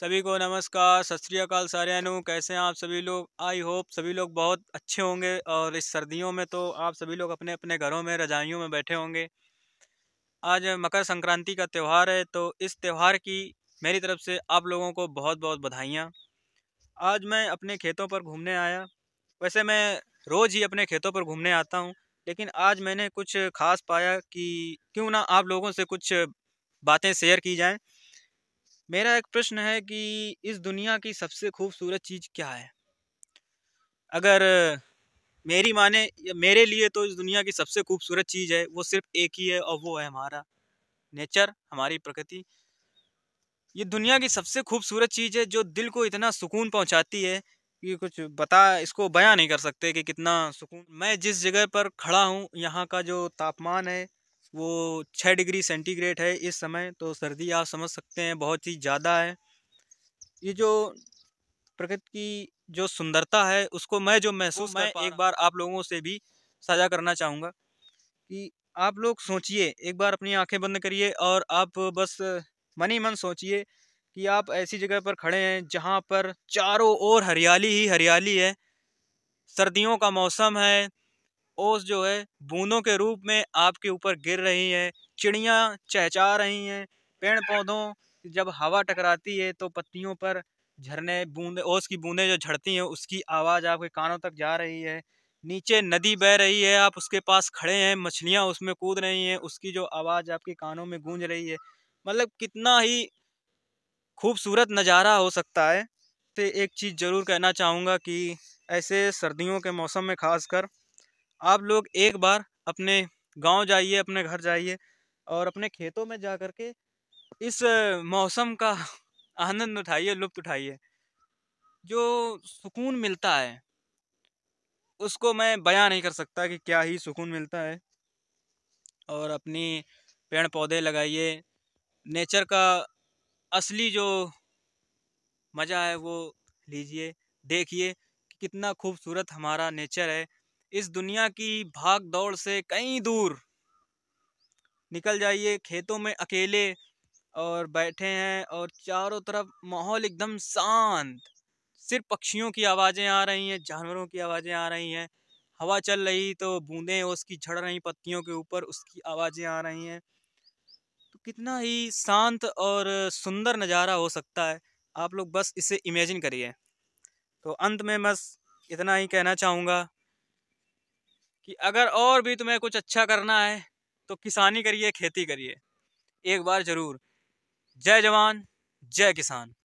सभी को नमस्कार सत श्रीकाल सारू कैसे हैं आप सभी लोग आई होप सभी लोग बहुत अच्छे होंगे और इस सर्दियों में तो आप सभी लोग अपने अपने घरों में रजाइयों में बैठे होंगे आज मकर संक्रांति का त्यौहार है तो इस त्यौहार की मेरी तरफ से आप लोगों को बहुत बहुत बधाइयाँ आज मैं अपने खेतों पर घूमने आया वैसे मैं रोज़ ही अपने खेतों पर घूमने आता हूँ लेकिन आज मैंने कुछ खास पाया कि क्यों ना आप लोगों से कुछ बातें शेयर की जाएँ मेरा एक प्रश्न है कि इस दुनिया की सबसे खूबसूरत चीज़ क्या है अगर मेरी माने मेरे लिए तो इस दुनिया की सबसे खूबसूरत चीज़ है वो सिर्फ एक ही है और वो है हमारा नेचर हमारी प्रकृति ये दुनिया की सबसे खूबसूरत चीज़ है जो दिल को इतना सुकून पहुंचाती है कि कुछ बता इसको बयां नहीं कर सकते कि कितना सुकून मैं जिस जगह पर खड़ा हूँ यहाँ का जो तापमान है वो छः डिग्री सेंटीग्रेड है इस समय तो सर्दी आप समझ सकते हैं बहुत ही ज़्यादा है ये जो प्रकृति की जो सुंदरता है उसको मैं जो महसूस मैं एक बार आप लोगों से भी साझा करना चाहूँगा कि आप लोग सोचिए एक बार अपनी आंखें बंद करिए और आप बस मन ही मन सोचिए कि आप ऐसी जगह पर खड़े हैं जहाँ पर चारों ओर हरियाली ही हरियाली है सर्दियों का मौसम है ओस जो है बूंदों के रूप में आपके ऊपर गिर रही है चिड़ियाँ चहचा रही हैं पेड़ पौधों जब हवा टकराती है तो पत्तियों पर झरने बूंदे ओस की बूंदें जो झड़ती हैं उसकी आवाज़ आपके कानों तक जा रही है नीचे नदी बह रही है आप उसके पास खड़े हैं मछलियाँ उसमें कूद रही हैं उसकी जो आवाज़ आपके कानों में गूंज रही है मतलब कितना ही खूबसूरत नज़ारा हो सकता है तो एक चीज़ ज़रूर कहना चाहूँगा कि ऐसे सर्दियों के मौसम में ख़ासकर आप लोग एक बार अपने गांव जाइए अपने घर जाइए और अपने खेतों में जा कर के इस मौसम का आनंद उठाइए लुप्त उठाइए जो सुकून मिलता है उसको मैं बयां नहीं कर सकता कि क्या ही सुकून मिलता है और अपनी पेड़ पौधे लगाइए नेचर का असली जो मज़ा है वो लीजिए देखिए कि कितना खूबसूरत हमारा नेचर है इस दुनिया की भाग दौड़ से कहीं दूर निकल जाइए खेतों में अकेले और बैठे हैं और चारों तरफ माहौल एकदम शांत सिर्फ पक्षियों की आवाज़ें आ रही हैं जानवरों की आवाज़ें आ रही हैं हवा चल रही तो बूंदें उसकी झड़ रही पत्तियों के ऊपर उसकी आवाज़ें आ रही हैं तो कितना ही शांत और सुंदर नज़ारा हो सकता है आप लोग बस इसे इमेजिन करिए तो अंत में बस इतना ही कहना चाहूँगा कि अगर और भी तुम्हें कुछ अच्छा करना है तो किसानी करिए खेती करिए एक बार ज़रूर जय जवान जय किसान